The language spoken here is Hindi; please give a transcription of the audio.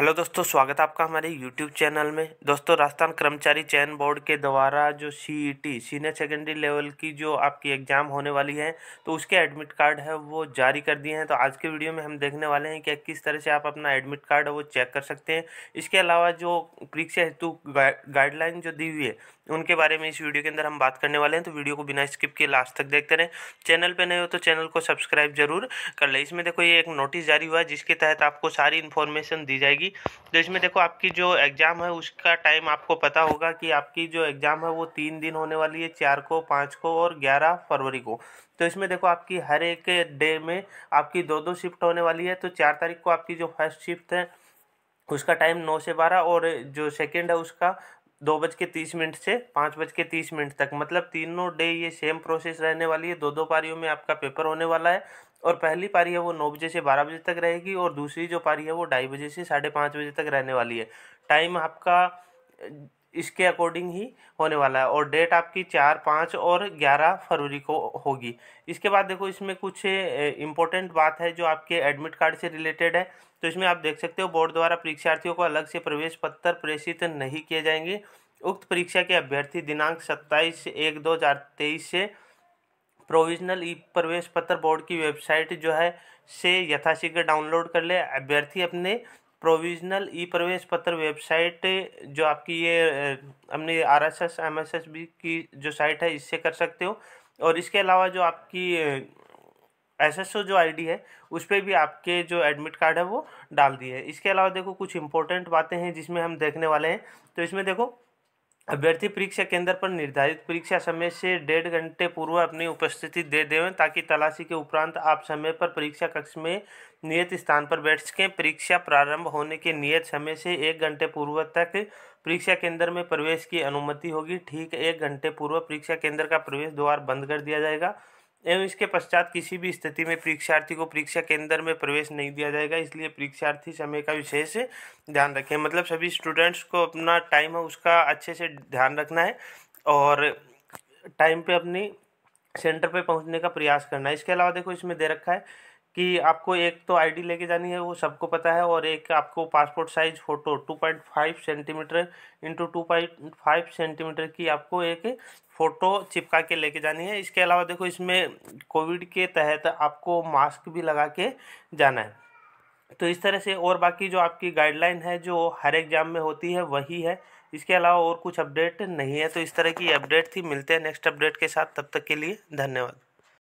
हेलो दोस्तों स्वागत है आपका हमारे यूट्यूब चैनल में दोस्तों राजस्थान कर्मचारी चयन बोर्ड के द्वारा जो सीईटी सीनियर सेकेंडरी लेवल की जो आपकी एग्ज़ाम होने वाली है तो उसके एडमिट कार्ड है वो जारी कर दिए हैं तो आज के वीडियो में हम देखने वाले हैं कि किस तरह से आप अपना एडमिट कार्ड है वो चेक कर सकते हैं इसके अलावा जो परीक्षा हेतु गाइडलाइन जो दी हुई है उनके बारे में इस वीडियो के अंदर हम बात करने वाले हैं तो वीडियो को बिना स्किप किए लास्ट तक देखते रहें चैनल पर नए हो तो चैनल को सब्सक्राइब जरूर कर लें इसमें देखो ये एक नोटिस जारी हुआ है जिसके तहत आपको सारी इन्फॉर्मेशन दी जाएगी होगी तो इसमें देखो आपकी जो एग्ज़ाम है उसका टाइम आपको पता होगा कि आपकी जो एग्ज़ाम है वो तीन दिन होने वाली है चार को पाँच को और ग्यारह फरवरी को तो इसमें देखो आपकी हर एक डे में आपकी दो दो शिफ्ट होने वाली है तो चार तारीख को आपकी जो फर्स्ट शिफ्ट है उसका टाइम नौ से बारह और जो सेकेंड है उसका दो बज के तीस मिनट से पाँच बज के तीस मिनट तक मतलब तीनों डे ये सेम प्रोसेस रहने वाली है दो दो पारियों में आपका पेपर होने वाला है और पहली पारी है वो नौ बजे से बारह बजे तक रहेगी और दूसरी जो पारी है वो ढाई बजे से साढ़े पाँच बजे तक रहने वाली है टाइम आपका इसके अकॉर्डिंग ही होने वाला है और डेट आपकी चार पाँच और ग्यारह फरवरी को होगी इसके बाद देखो इसमें कुछ इम्पोर्टेंट बात है जो आपके एडमिट कार्ड से रिलेटेड है तो इसमें आप देख सकते हो बोर्ड द्वारा परीक्षार्थियों को अलग से प्रवेश पत्र प्रेषित नहीं किए जाएंगे उक्त परीक्षा के अभ्यर्थी दिनांक सत्ताईस एक दो हज़ार तेईस से प्रोविजनल ई प्रवेश पत्र बोर्ड की वेबसाइट जो है से यथाशीघ्र डाउनलोड कर ले अभ्यर्थी अपने प्रोविजनल ई प्रवेश पत्र वेबसाइट जो आपकी ये अपनी R S S M S S B की जो साइट है इससे कर सकते हो और इसके अलावा जो आपकी एस एस ओ जो आईडी है उस पर भी आपके जो एडमिट कार्ड है वो डाल दिए इसके अलावा देखो कुछ इंपॉर्टेंट बातें हैं जिसमें हम देखने वाले हैं तो इसमें देखो अभ्यर्थी परीक्षा केंद्र पर निर्धारित परीक्षा समय से डेढ़ घंटे पूर्व अपनी उपस्थिति दे देवें ताकि तलाशी के उपरांत आप समय पर परीक्षा कक्ष में नियत स्थान पर बैठ सकें परीक्षा प्रारंभ होने के नियत समय से एक घंटे पूर्व तक परीक्षा केंद्र में प्रवेश की अनुमति होगी ठीक एक घंटे पूर्व परीक्षा केंद्र का प्रवेश द्वार बंद कर दिया जाएगा एवं इसके पश्चात किसी भी स्थिति में परीक्षार्थी को परीक्षा केंद्र में प्रवेश नहीं दिया जाएगा इसलिए परीक्षार्थी समय का विशेष ध्यान रखें मतलब सभी स्टूडेंट्स को अपना टाइम है उसका अच्छे से ध्यान रखना है और टाइम पे अपनी सेंटर पे पहुंचने का प्रयास करना है इसके अलावा देखो इसमें दे रखा है कि आपको एक तो आईडी लेके जानी है वो सबको पता है और एक आपको passport size photo two point five centimetre into two point five centimetre की आपको एक फ़ोटो चिपका के लेके जानी है इसके अलावा देखो इसमें कोविड के तहत आपको मास्क भी लगा के जाना है तो इस तरह से और बाकी जो आपकी गाइडलाइन है जो हर एग्ज़ाम में होती है वही है इसके अलावा और कुछ अपडेट नहीं है तो इस तरह की अपडेट थी मिलते हैं नेक्स्ट अपडेट के साथ तब तक के लिए धन्यवाद